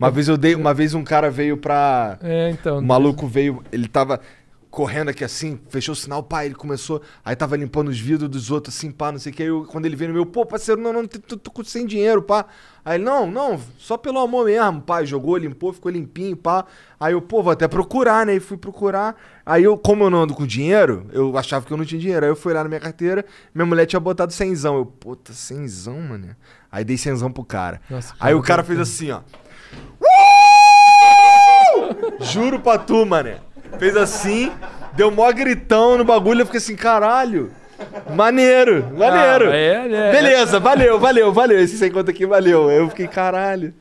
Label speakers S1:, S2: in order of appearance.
S1: Uma vez eu dei, uma vez um cara veio pra. É, então. O maluco veio, ele tava correndo aqui assim, fechou o sinal, pá, ele começou, aí tava limpando os vidros dos outros assim, pá, não sei o que, aí eu, quando ele veio no meu, pô, parceiro, não, não, tô, tô sem dinheiro, pá. Aí ele, não, não, só pelo amor mesmo, pá, jogou, limpou, ficou limpinho, pá. Aí eu, pô, vou até procurar, né, e fui procurar, aí eu, como eu não ando com dinheiro, eu achava que eu não tinha dinheiro, aí eu fui lá na minha carteira, minha mulher tinha botado cenzão, eu, puta, cenzão, mano. Aí dei cenzão pro cara. Nossa, aí cara, o cara fez assim, ó...
S2: bagulho pra tu, mané. Fez assim, deu mó gritão no bagulho, eu fiquei assim, caralho. Maneiro, maneiro. Ah, é, é. Beleza, valeu, valeu, valeu. Esse sem conta aqui valeu. Eu fiquei, caralho.